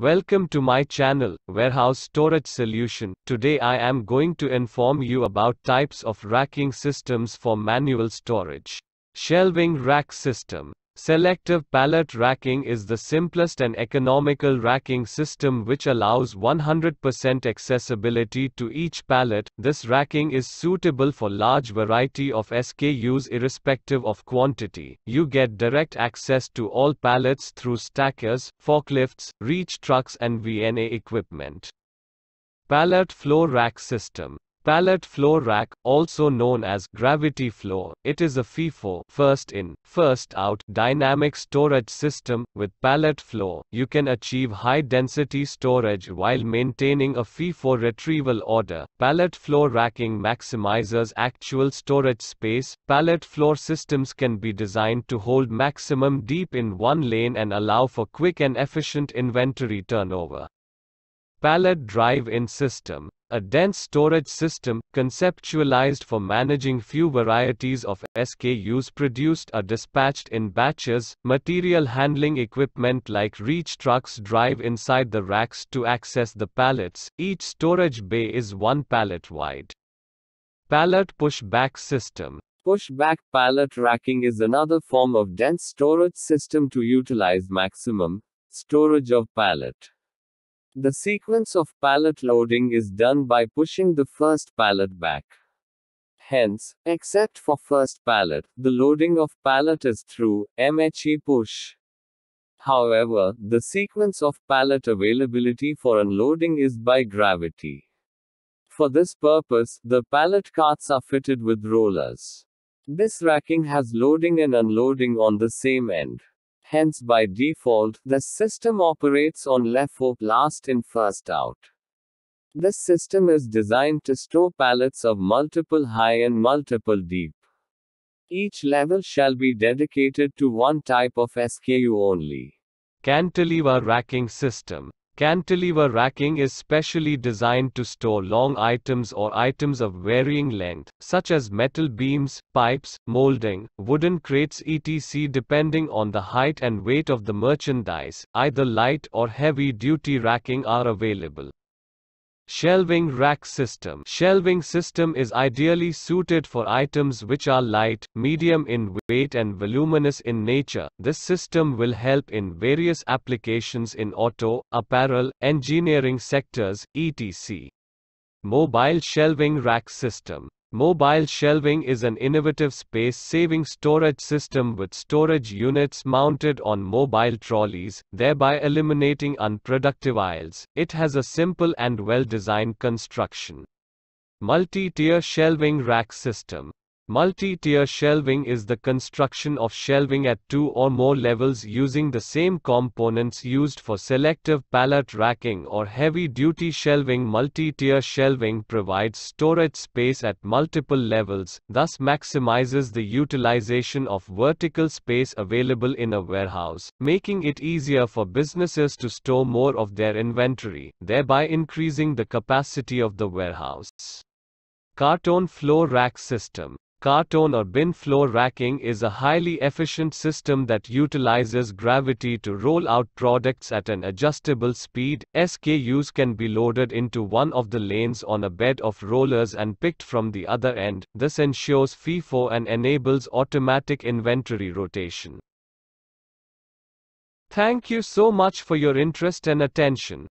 Welcome to my channel, Warehouse Storage Solution. Today I am going to inform you about types of racking systems for manual storage. Shelving rack system. Selective pallet racking is the simplest and economical racking system which allows 100% accessibility to each pallet. This racking is suitable for large variety of SKUs irrespective of quantity. You get direct access to all pallets through stackers, forklifts, reach trucks and VNA equipment. Pallet floor rack system Pallet floor rack, also known as gravity floor, it is a FIFO first in, first out dynamic storage system. With pallet floor, you can achieve high density storage while maintaining a FIFO retrieval order. Pallet floor racking maximizes actual storage space. Pallet floor systems can be designed to hold maximum deep in one lane and allow for quick and efficient inventory turnover pallet drive-in system, a dense storage system, conceptualized for managing few varieties of SKUs produced are dispatched in batches, material handling equipment like reach trucks drive inside the racks to access the pallets, each storage bay is one pallet wide. Pallet pushback system, Pushback pallet racking is another form of dense storage system to utilize maximum storage of pallet. The sequence of pallet loading is done by pushing the first pallet back. Hence, except for first pallet, the loading of pallet is through MHE push. However, the sequence of pallet availability for unloading is by gravity. For this purpose, the pallet carts are fitted with rollers. This racking has loading and unloading on the same end. Hence, by default, the system operates on LEFO last in first out. This system is designed to store pallets of multiple high and multiple deep. Each level shall be dedicated to one type of SKU only. Cantilever racking system Cantilever racking is specially designed to store long items or items of varying length, such as metal beams, pipes, molding, wooden crates etc. depending on the height and weight of the merchandise, either light or heavy duty racking are available. Shelving rack system Shelving system is ideally suited for items which are light, medium in weight and voluminous in nature. This system will help in various applications in auto, apparel, engineering sectors, etc. Mobile shelving rack system Mobile shelving is an innovative space-saving storage system with storage units mounted on mobile trolleys, thereby eliminating unproductive aisles. It has a simple and well-designed construction. Multi-tier shelving rack system Multi-tier shelving is the construction of shelving at two or more levels using the same components used for selective pallet racking or heavy-duty shelving. Multi-tier shelving provides storage space at multiple levels, thus maximizes the utilization of vertical space available in a warehouse, making it easier for businesses to store more of their inventory, thereby increasing the capacity of the warehouse. Carton floor rack system carton or bin floor racking is a highly efficient system that utilizes gravity to roll out products at an adjustable speed. SKUs can be loaded into one of the lanes on a bed of rollers and picked from the other end. This ensures FIFO and enables automatic inventory rotation. Thank you so much for your interest and attention.